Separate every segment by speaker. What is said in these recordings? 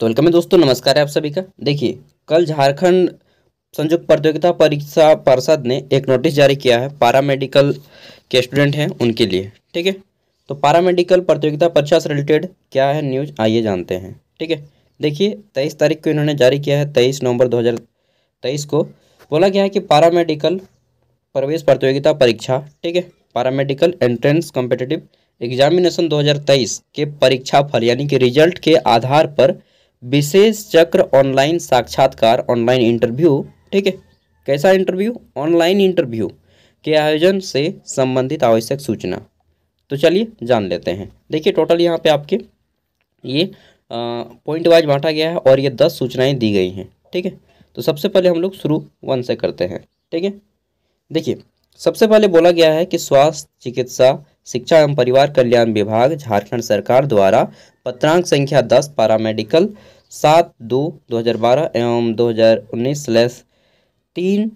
Speaker 1: तो वेलकम है दोस्तों नमस्कार है आप सभी का देखिए कल झारखंड संयुक्त प्रतियोगिता परीक्षा पर्षद ने एक नोटिस जारी किया है पारा मेडिकल के स्टूडेंट हैं उनके लिए ठीक है तो पारा मेडिकल प्रतियोगिता परीक्षा से रिलेटेड क्या है न्यूज़ आइए जानते हैं ठीक है देखिए तेईस तारीख को इन्होंने जारी किया है तेईस नवम्बर दो को बोला गया है कि पारा मेडिकल प्रवेश प्रतियोगिता परीक्षा ठीक है पारा मेडिकल एंट्रेंस कॉम्पिटेटिव एग्जामिनेशन 2023 के परीक्षा फल यानी कि रिजल्ट के आधार पर विशेष चक्र ऑनलाइन साक्षात्कार ऑनलाइन इंटरव्यू ठीक है कैसा इंटरव्यू ऑनलाइन इंटरव्यू के आयोजन से संबंधित आवश्यक सूचना तो चलिए जान लेते हैं देखिए टोटल यहाँ पे आपके ये पॉइंट वाइज बांटा गया है और ये दस सूचनाएं दी गई हैं ठीक है तो सबसे पहले हम लोग शुरू वन से करते हैं ठीक है देखिए सबसे पहले बोला गया है कि स्वास्थ्य चिकित्सा शिक्षा एवं परिवार कल्याण विभाग झारखंड सरकार द्वारा पत्रांक संख्या दस पारामेडिकल सात दो दो हज़ार बारह एवं दो हज़ार उन्नीस स्लैस तीन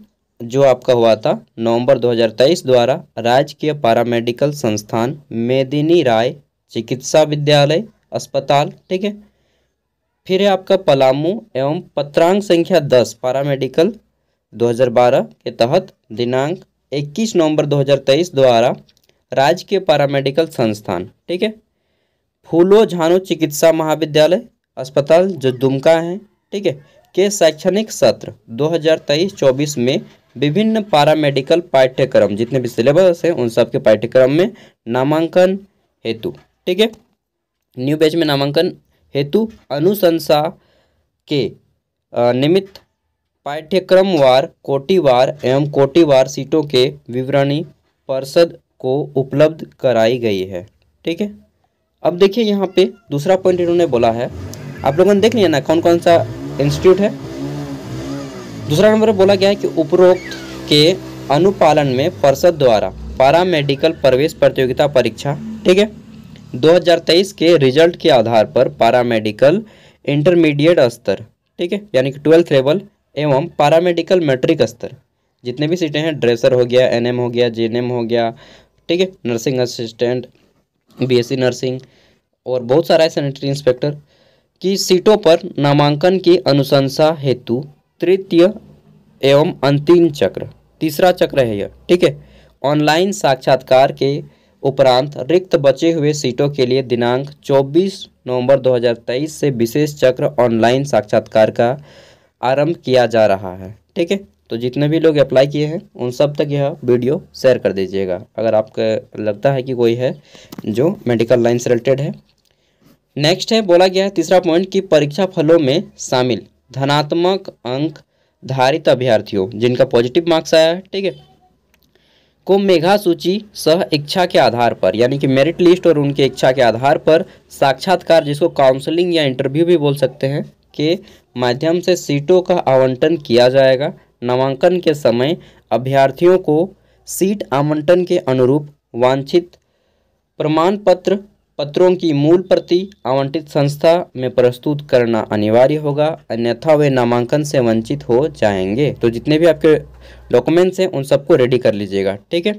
Speaker 1: जो आपका हुआ था नवंबर 2023 द्वारा राजकीय पारामेडिकल संस्थान मेदिनी राय चिकित्सा विद्यालय अस्पताल ठीक है फिर है आपका पलामू एवं पत्रांक संख्या 10 पारामेडिकल 2012 के तहत दिनांक 21 नवंबर 2023 द्वारा राजकीय पारामेडिकल संस्थान ठीक है फूलो झानो चिकित्सा महाविद्यालय अस्पताल जो दुमका है ठीक है के शैक्षणिक सत्र 2023-24 में विभिन्न पारामेडिकल पाठ्यक्रम जितने भी सिलेबस हैं उन सब के पाठ्यक्रम में नामांकन हेतु ठीक है न्यू बैच में नामांकन हेतु अनुशंसा के निमित्त पाठ्यक्रमवार कोटिवार एवं कोटिवार सीटों के विवरणी पर्षद को उपलब्ध कराई गई है ठीक है अब देखिए यहाँ पे दूसरा पॉइंट इन्होंने बोला है आप लोगों ने देख लिया ना कौन कौन सा इंस्टीट्यूट है दूसरा नंबर बोला गया है कि उपरोक्त के अनुपालन में पर्षद द्वारा पारा मेडिकल प्रवेश प्रतियोगिता परीक्षा ठीक है 2023 के रिजल्ट के आधार पर पारा मेडिकल इंटरमीडिएट स्तर ठीक है यानी कि ट्वेल्थ लेवल एवं पारा मेडिकल मैट्रिक स्तर जितने भी सीटें हैं ड्रेसर हो गया एनएम हो गया जेएनएम हो गया ठीक है नर्सिंग असिस्टेंट बीएससी नर्सिंग और बहुत सारा है सैनिटरी इंस्पेक्टर की सीटों पर नामांकन की अनुशंसा हेतु तृतीय एवं अंतिम चक्र तीसरा चक्र है यह ठीक है ऑनलाइन साक्षात्कार के उपरांत रिक्त बचे हुए सीटों के लिए दिनांक 24 नवंबर 2023 से विशेष चक्र ऑनलाइन साक्षात्कार का आरंभ किया जा रहा है ठीक है तो जितने भी लोग अप्लाई किए हैं उन सब तक यह वीडियो शेयर कर दीजिएगा अगर आपको लगता है कि कोई है जो मेडिकल लाइन से रिलेटेड है नेक्स्ट है बोला गया है तीसरा पॉइंट कि परीक्षा फलों में शामिल धनात्मक अंक धारित अभ्यर्थियों जिनका पॉजिटिव मार्क्स आया है ठीक है को मेघा सूची सह इच्छा के आधार पर यानी कि मेरिट लिस्ट और उनके इच्छा के आधार पर साक्षात्कार जिसको काउंसलिंग या इंटरव्यू भी बोल सकते हैं के माध्यम से सीटों का आवंटन किया जाएगा नामांकन के समय अभ्यर्थियों को सीट आवंटन के अनुरूप वांछित प्रमाण पत्र पत्रों की मूल प्रति आवंटित संस्था में प्रस्तुत करना अनिवार्य होगा अन्यथा वे नामांकन से वंचित हो जाएंगे तो जितने भी आपके डॉक्यूमेंट्स हैं उन सबको रेडी कर लीजिएगा ठीक है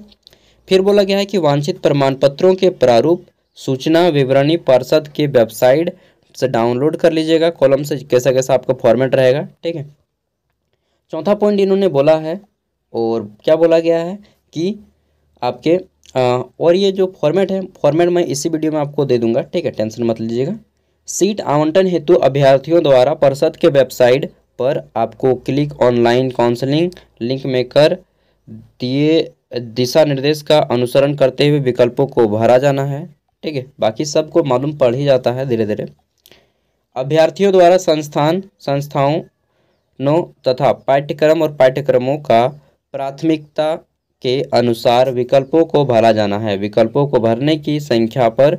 Speaker 1: फिर बोला गया है कि वांछित प्रमाण पत्रों के प्रारूप सूचना विवरणी पार्षद के वेबसाइट से डाउनलोड कर लीजिएगा कॉलम से कैसा कैसा आपका फॉर्मेट रहेगा ठीक है चौथा पॉइंट इन्होंने बोला है और क्या बोला गया है कि आपके और ये जो फॉर्मेट है फॉर्मेट मैं इसी वीडियो में आपको दे दूंगा ठीक है टेंशन मत लीजिएगा सीट आवंटन हेतु अभ्यर्थियों द्वारा परिषद के वेबसाइट पर आपको क्लिक ऑनलाइन काउंसलिंग लिंक में कर दिए दिशा निर्देश का अनुसरण करते हुए विकल्पों को भरा जाना है ठीक है बाकी सबको मालूम पड़ ही जाता है धीरे धीरे अभ्यर्थियों द्वारा संस्थान संस्थाओं नो तथा पाठ्यक्रम और पाठ्यक्रमों का प्राथमिकता के अनुसार विकल्पों को भरा जाना है विकल्पों को भरने की संख्या पर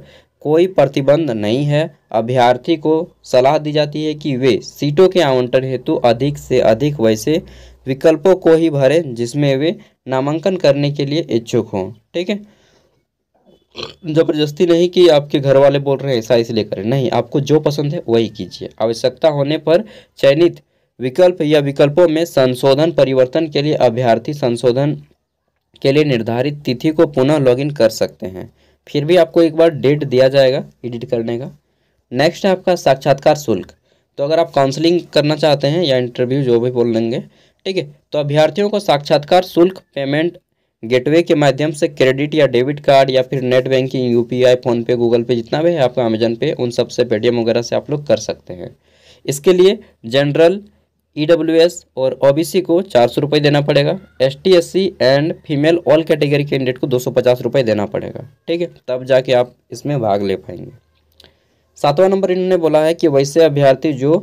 Speaker 1: कोई प्रतिबंध नहीं है अभ्यर्थी को सलाह दी जाती है कि वे सीटों के आवंटन हेतु अधिक से अधिक वैसे विकल्पों को ही भरें जिसमें वे नामांकन करने के लिए इच्छुक हों ठीक है ज़बरदस्ती नहीं कि आपके घर वाले बोल रहे हैं ऐसा इसलिए करें नहीं आपको जो पसंद है वही कीजिए आवश्यकता होने पर चयनित विकल्प या विकल्पों में संशोधन परिवर्तन के लिए अभ्यर्थी संशोधन के लिए निर्धारित तिथि को पुनः लॉगिन कर सकते हैं फिर भी आपको एक बार डेट दिया जाएगा एडिट करने का नेक्स्ट है आपका साक्षात्कार शुल्क तो अगर आप काउंसलिंग करना चाहते हैं या इंटरव्यू जो भी बोल लेंगे ठीक है तो अभ्यर्थियों को साक्षात्कार शुल्क पेमेंट गेटवे के माध्यम से क्रेडिट या डेबिट कार्ड या फिर net banking U P I PhonePe Google Pay जितना भी है आपका अमेजन पे उन सब से पेटीएम वगैरह से आप लोग कर सकते हैं इसके लिए जनरल ई e और ओ को चार सौ रुपये देना पड़ेगा S T and female all category candidate को दो सौ पचास रुपये देना पड़ेगा ठीक है तब जाके आप इसमें भाग ले पाएंगे सातवां नंबर इन्होंने बोला है कि वैसे अभ्यर्थी जो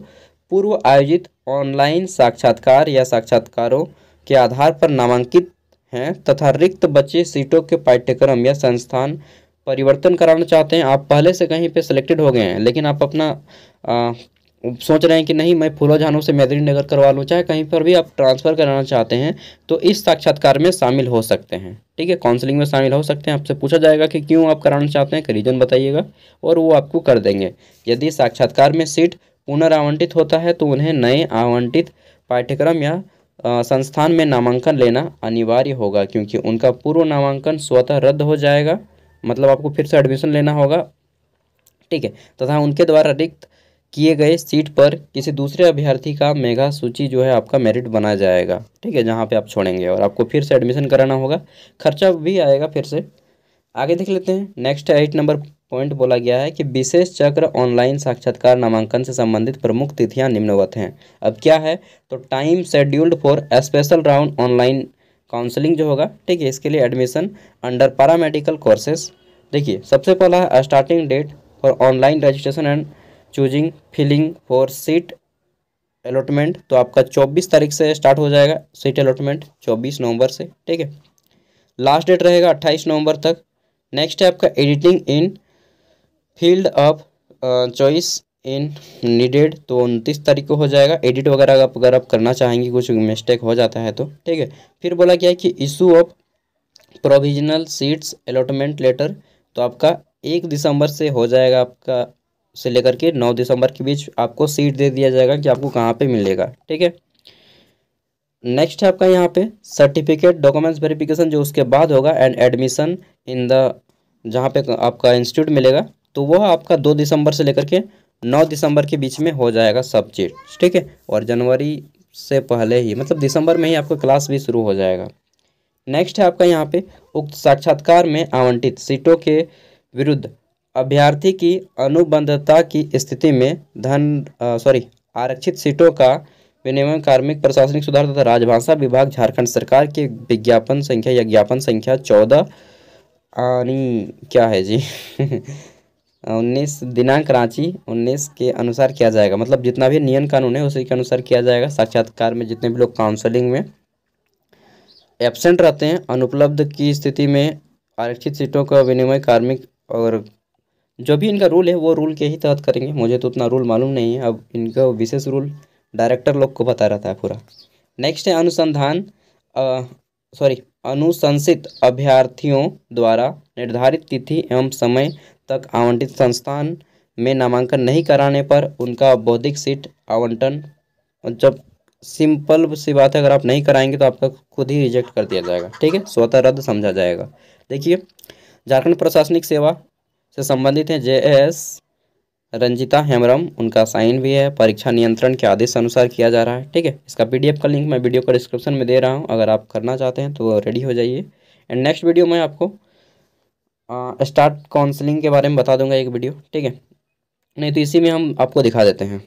Speaker 1: पूर्व आयोजित ऑनलाइन साक्षात्कार या साक्षात्कारों के आधार पर नामांकित हैं तथा रिक्त बच्चे सीटों के पाठ्यक्रम या संस्थान परिवर्तन कराना चाहते हैं आप पहले से कहीं पे सिलेक्टेड हो गए हैं लेकिन आप अपना सोच रहे हैं कि नहीं मैं फूलोझानों से मैदरी नगर करवा लूँ चाहे कहीं पर भी आप ट्रांसफ़र कराना चाहते हैं तो इस साक्षात्कार में शामिल हो सकते हैं ठीक है काउंसलिंग में शामिल हो सकते हैं आपसे पूछा जाएगा कि क्यों आप कराना चाहते हैं रीज़न बताइएगा और वो आपको कर देंगे यदि साक्षात्कार में सीट पुनरावंटित होता है तो उन्हें नए आवंटित पाठ्यक्रम या संस्थान में नामांकन लेना अनिवार्य होगा क्योंकि उनका पूर्व नामांकन स्वतः रद्द हो जाएगा मतलब आपको फिर से एडमिशन लेना होगा ठीक है तथा उनके द्वारा रिक्त किए गए सीट पर किसी दूसरे अभ्यर्थी का मेगा सूची जो है आपका मेरिट बना जाएगा ठीक है जहाँ पे आप छोड़ेंगे और आपको फिर से एडमिशन कराना होगा खर्चा भी आएगा फिर से आगे देख लेते हैं नेक्स्ट एट नंबर पॉइंट बोला गया है कि विशेष चक्र ऑनलाइन साक्षात्कार नामांकन से संबंधित प्रमुख तिथियाँ निम्नवत हैं अब क्या है तो time scheduled for special round online counselling जो होगा ठीक है इसके लिए एडमिशन अंडर पैरामेडिकल कोर्सेज देखिए सबसे पहला starting date for online registration and choosing filling for seat allotment तो आपका 24 तारीख से स्टार्ट हो जाएगा सीट अलॉटमेंट 24 नवंबर से ठीक है लास्ट डेट रहेगा 28 नवंबर तक नेक्स्ट है आपका editing in field of choice in needed तो उनतीस तारीख को हो जाएगा एडिट वगैरह आप अगर आप करना चाहेंगे कुछ मिस्टेक हो जाता है तो ठीक है फिर बोला गया है कि issue of provisional seats allotment letter तो आपका एक दिसंबर से हो जाएगा आपका से लेकर के नौ दिसंबर के बीच आपको सीट दे दिया जाएगा कि आपको कहाँ पे मिलेगा ठीक है नेक्स्ट है आपका यहाँ पे सर्टिफिकेट डॉक्यूमेंट्स वेरिफिकेशन जो उसके बाद होगा एंड एडमिशन इन द जहाँ पे आपका इंस्टीट्यूट मिलेगा तो वह आपका दो दिसंबर से लेकर के नौ दिसंबर के बीच में हो जाएगा सब चीज ठीक है और जनवरी से पहले ही मतलब दिसंबर में ही आपका क्लास भी शुरू हो जाएगा नेक्स्ट है आपका यहाँ पे उक्त साक्षात्कार में आवंटित सीटों के विरुद्ध अभ्यर्थी की अनुबंधता की स्थिति में धन सॉरी आरक्षित सीटों का विनिमय कार्मिक प्रशासनिक सुधार तथा राजभाषा विभाग झारखंड सरकार के विज्ञापन संख्या या ज्ञापन संख्या चौदह यानी क्या है जी उन्नीस दिनांक रांची उन्नीस के अनुसार किया जाएगा मतलब जितना भी नियम कानून है उसी के अनुसार किया जाएगा साक्षात्कार में जितने भी लोग काउंसलिंग में एबसेंट रहते हैं अनुपलब्ध की स्थिति में आरक्षित सीटों का विनिमय कार्मिक और जो भी इनका रूल है वो रूल के ही तहत करेंगे मुझे तो उतना रूल मालूम नहीं है अब इनका विशेष रूल डायरेक्टर लोग को बता रहा था पूरा नेक्स्ट है अनुसंधान सॉरी अनुशंसित अभ्यर्थियों द्वारा निर्धारित तिथि एवं समय तक आवंटित संस्थान में नामांकन नहीं कराने पर उनका बौद्धिक सीट आवंटन जब सिंपल सी बात है अगर आप नहीं कराएंगे तो आपका खुद ही रिजेक्ट कर दिया जाएगा ठीक है स्वतः रद्द समझा जाएगा देखिए झारखंड प्रशासनिक सेवा से संबंधित हैं जे एस रंजिता हेमरम उनका साइन भी है परीक्षा नियंत्रण के आदेश अनुसार किया जा रहा है ठीक है इसका पीडीएफ का लिंक मैं वीडियो का डिस्क्रिप्शन में दे रहा हूँ अगर आप करना चाहते हैं तो रेडी हो जाइए एंड नेक्स्ट वीडियो मैं आपको स्टार्ट काउंसलिंग के बारे में बता दूंगा एक वीडियो ठीक है नहीं तो इसी में हम आपको दिखा देते हैं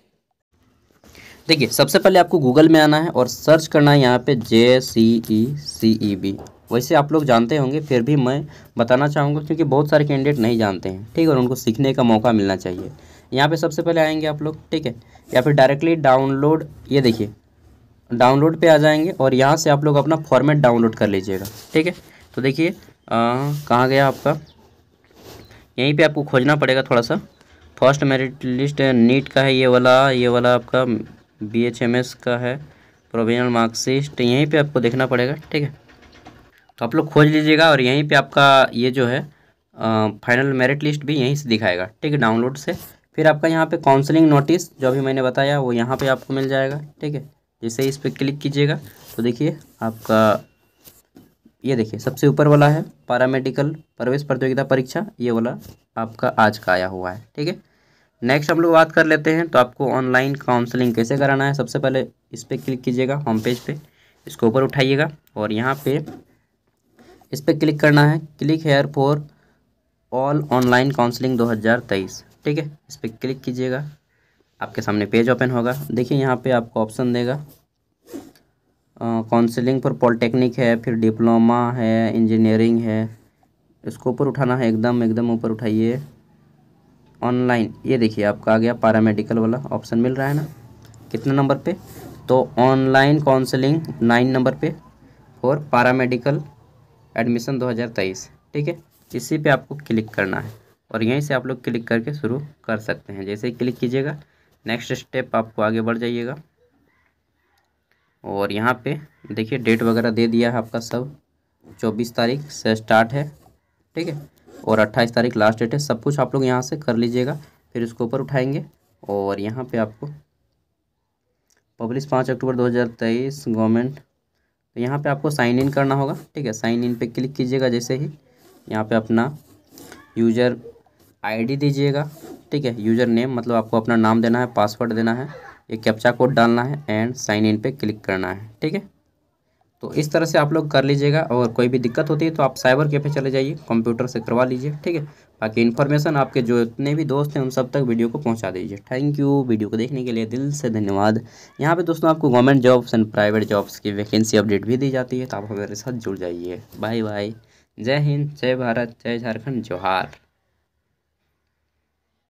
Speaker 1: देखिए सबसे पहले आपको गूगल में आना है और सर्च करना है यहाँ पे जे सी ई सी ई बी वैसे आप लोग जानते होंगे फिर भी मैं बताना चाहूँगा क्योंकि बहुत सारे कैंडिडेट नहीं जानते हैं ठीक है और उनको सीखने का मौका मिलना चाहिए यहाँ पे सबसे पहले आएंगे आप लोग ठीक है या फिर डायरेक्टली डाउनलोड ये देखिए डाउनलोड पे आ जाएंगे और यहाँ से आप लोग अपना फॉर्मेट डाउनलोड कर लीजिएगा ठीक है तो देखिए कहाँ गया आपका यहीं पर आपको खोजना पड़ेगा थोड़ा सा फर्स्ट मेरिट लिस्ट नीट का है ये वाला ये वाला आपका बी का है प्रोविजनल मार्क्सिस्ट यहीं पर आपको देखना पड़ेगा ठीक है तो आप लोग खोज लीजिएगा और यहीं पे आपका ये जो है फाइनल मेरिट लिस्ट भी यहीं से दिखाएगा ठीक है डाउनलोड से फिर आपका यहाँ पे काउंसलिंग नोटिस जो अभी मैंने बताया वो यहाँ पे आपको मिल जाएगा ठीक है जैसे इस पर क्लिक कीजिएगा तो देखिए आपका ये देखिए सबसे ऊपर वाला है पैरामेडिकल प्रवेश प्रतियोगिता परीक्षा ये वाला आपका आज का आया हुआ है ठीक है नेक्स्ट हम लोग बात कर लेते हैं तो आपको ऑनलाइन काउंसलिंग कैसे कराना है सबसे पहले इस पर क्लिक कीजिएगा होम पेज पर इसको ऊपर उठाइएगा और यहाँ पर इस पर क्लिक करना है click here for all online counselling 2023 ठीक है इस पर क्लिक कीजिएगा आपके सामने पेज ओपन होगा देखिए यहाँ पे आपको ऑप्शन देगा काउंसलिंग फॉर पॉलिटेक्निक है फिर डिप्लोमा है इंजीनियरिंग है इसको ऊपर उठाना है एकदम एकदम ऊपर उठाइए ऑनलाइन ये देखिए आपका आ गया पैरामेडिकल वाला ऑप्शन मिल रहा है ना कितने नंबर पे तो ऑनलाइन काउंसलिंग नाइन नंबर पे और पैरामेडिकल एडमिशन 2023 ठीक है इसी पे आपको क्लिक करना है और यहीं से आप लोग क्लिक करके शुरू कर सकते हैं जैसे ही क्लिक कीजिएगा नेक्स्ट स्टेप आपको आगे बढ़ जाइएगा और यहाँ पे देखिए डेट वगैरह दे दिया है आपका सब चौबीस तारीख से स्टार्ट है ठीक है और अट्ठाईस तारीख लास्ट डेट है सब कुछ आप लोग यहाँ से कर लीजिएगा फिर उसको ऊपर उठाएंगे और यहाँ पे आपको पब्लिश पाँच अक्टूबर 2023 गवर्नमेंट तो यहाँ पे आपको साइन इन करना होगा ठीक है साइन इन पे क्लिक कीजिएगा जैसे ही यहाँ पे अपना यूजर आईडी दीजिएगा ठीक है यूजर नेम मतलब आपको अपना नाम देना है पासवर्ड देना है ये कैप्चा कोड डालना है एंड साइन इन पे क्लिक करना है ठीक है तो इस तरह से आप लोग कर लीजिएगा और कोई भी दिक्कत होती है तो आप साइबर कैफे चले जाइए कंप्यूटर से करवा लीजिए ठीक है बाकी इन्फॉर्मेशन आपके जो जितने भी दोस्त हैं उन सब तक वीडियो को पहुंचा दीजिए थैंक यू वीडियो को देखने के लिए दिल से धन्यवाद यहाँ पे दोस्तों आपको government jobs and private jobs की वैकेंसी अपडेट भी दी जाती है तो आप हमारे साथ जुड़ जाइए बाय बाय जय हिंद जय भारत जय झारखंड जोहार